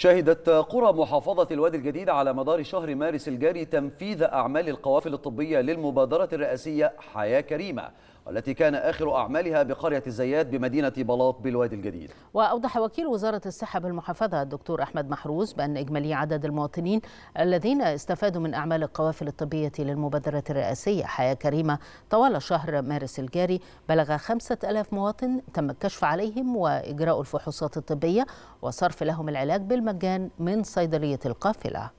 شهدت قرى محافظة الوادي الجديد على مدار شهر مارس الجاري تنفيذ أعمال القوافل الطبية للمبادرة الرئاسية حياة كريمة والتي كان آخر أعمالها بقرية الزيات بمدينة بلاط بالوادي الجديد وأوضح وكيل وزارة الصحة بالمحافظة الدكتور أحمد محروز بأن إجمالي عدد المواطنين الذين استفادوا من أعمال القوافل الطبية للمبادرة الرئاسية حياة كريمة طوال شهر مارس الجاري بلغ 5000 مواطن تم الكشف عليهم وإجراء الفحوصات الطبية وصرف لهم العلاج بالمجان من صيدلية القافلة